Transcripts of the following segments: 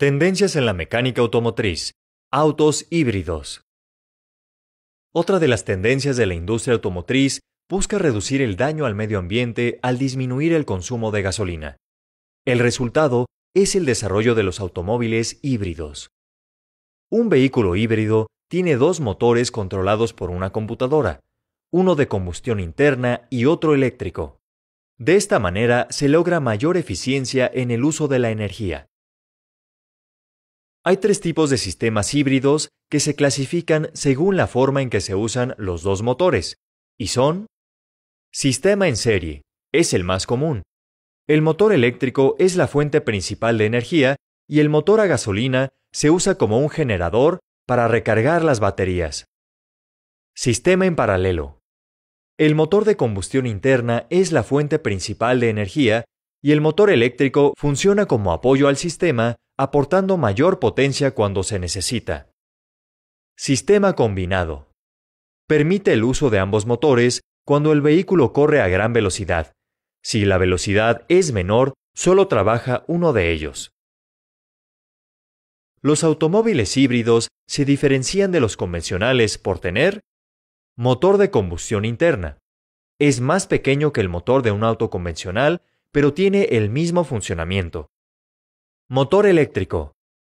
Tendencias en la mecánica automotriz. Autos híbridos. Otra de las tendencias de la industria automotriz busca reducir el daño al medio ambiente al disminuir el consumo de gasolina. El resultado es el desarrollo de los automóviles híbridos. Un vehículo híbrido tiene dos motores controlados por una computadora, uno de combustión interna y otro eléctrico. De esta manera se logra mayor eficiencia en el uso de la energía. Hay tres tipos de sistemas híbridos que se clasifican según la forma en que se usan los dos motores, y son Sistema en serie, es el más común. El motor eléctrico es la fuente principal de energía y el motor a gasolina se usa como un generador para recargar las baterías. Sistema en paralelo. El motor de combustión interna es la fuente principal de energía y el motor eléctrico funciona como apoyo al sistema aportando mayor potencia cuando se necesita. Sistema combinado. Permite el uso de ambos motores cuando el vehículo corre a gran velocidad. Si la velocidad es menor, solo trabaja uno de ellos. Los automóviles híbridos se diferencian de los convencionales por tener motor de combustión interna. Es más pequeño que el motor de un auto convencional, pero tiene el mismo funcionamiento. Motor eléctrico.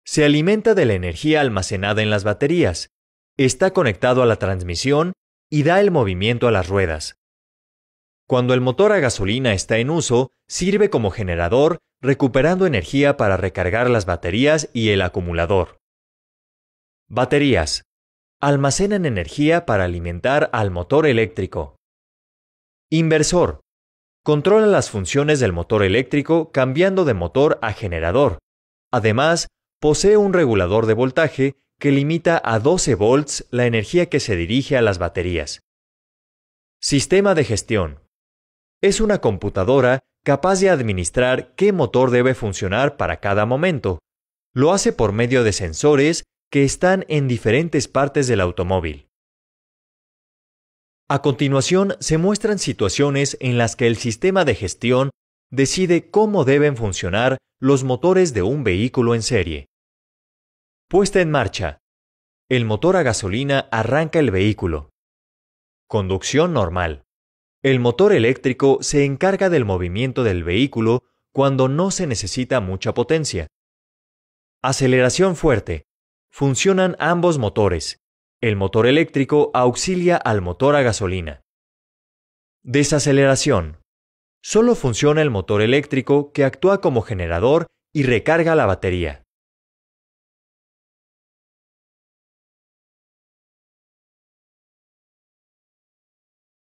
Se alimenta de la energía almacenada en las baterías, está conectado a la transmisión y da el movimiento a las ruedas. Cuando el motor a gasolina está en uso, sirve como generador, recuperando energía para recargar las baterías y el acumulador. Baterías. Almacenan energía para alimentar al motor eléctrico. Inversor. Controla las funciones del motor eléctrico cambiando de motor a generador. Además, posee un regulador de voltaje que limita a 12 volts la energía que se dirige a las baterías. Sistema de gestión. Es una computadora capaz de administrar qué motor debe funcionar para cada momento. Lo hace por medio de sensores que están en diferentes partes del automóvil. A continuación se muestran situaciones en las que el sistema de gestión decide cómo deben funcionar los motores de un vehículo en serie. Puesta en marcha. El motor a gasolina arranca el vehículo. Conducción normal. El motor eléctrico se encarga del movimiento del vehículo cuando no se necesita mucha potencia. Aceleración fuerte. Funcionan ambos motores. El motor eléctrico auxilia al motor a gasolina. Desaceleración. Solo funciona el motor eléctrico que actúa como generador y recarga la batería.